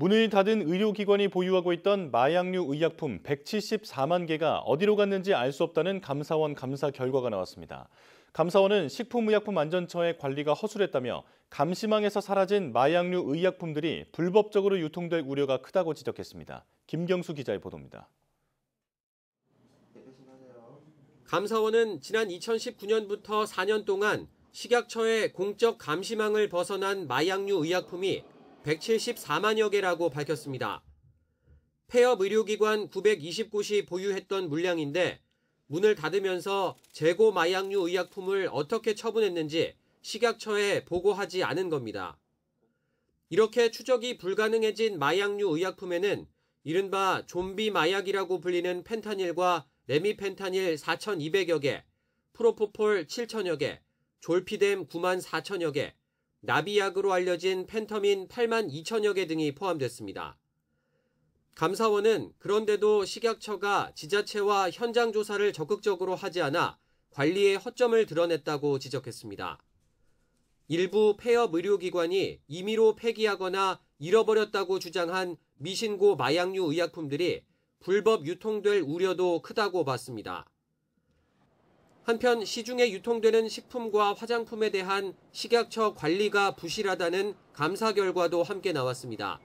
문을 닫은 의료기관이 보유하고 있던 마약류 의약품 174만 개가 어디로 갔는지 알 수 없다는 감사원 감사 결과가 나왔습니다. 감사원은 식품의약품안전처의 관리가 허술했다며 감시망에서 사라진 마약류 의약품들이 불법적으로 유통될 우려가 크다고 지적했습니다. 김경수 기자의 보도입니다. 감사원은 지난 2019년부터 4년 동안 식약처의 공적 감시망을 벗어난 마약류 의약품이 174만여 개라고 밝혔습니다. 폐업 의료기관 929시 보유했던 물량인데 문을 닫으면서 재고 마약류 의약품을 어떻게 처분했는지 식약처에 보고하지 않은 겁니다. 이렇게 추적이 불가능해진 마약류 의약품에는 이른바 좀비 마약이라고 불리는 펜타닐과 레미펜타닐 4,200여 개, 프로포폴 7,000여 개, 졸피뎀 9만 4 0여 개, 나비약으로 알려진 펜터민 8만 2천여 개 등이 포함됐습니다. 감사원은 그런데도 식약처가 지자체와 현장 조사를 적극적으로 하지 않아 관리의 허점을 드러냈다고 지적했습니다. 일부 폐업 의료기관이 임의로 폐기하거나 잃어버렸다고 주장한 미신고 마약류 의약품들이 불법 유통될 우려도 크다고 봤습니다. 한편 시중에 유통되는 식품과 화장품에 대한 식약처 관리가 부실하다는 감사 결과도 함께 나왔습니다.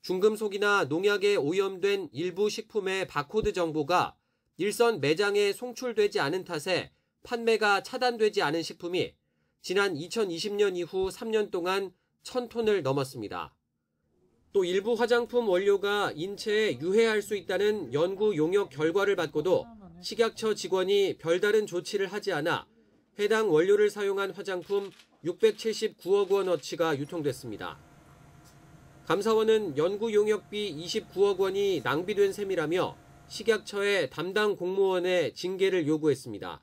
중금속이나 농약에 오염된 일부 식품의 바코드 정보가 일선 매장에 송출되지 않은 탓에 판매가 차단되지 않은 식품이 지난 2020년 이후 3년 동안 1000톤을 넘었습니다. 또 일부 화장품 원료가 인체에 유해할 수 있다는 연구 용역 결과를 받고도 식약처 직원이 별다른 조치를 하지 않아 해당 원료를 사용한 화장품 679억 원어치가 유통됐습니다. 감사원은 연구 용역비 29억 원이 낭비된 셈이라며 식약처의 담당 공무원의 징계를 요구했습니다.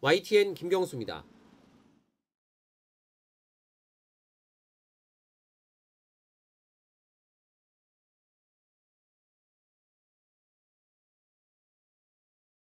YTN 김경수입니다.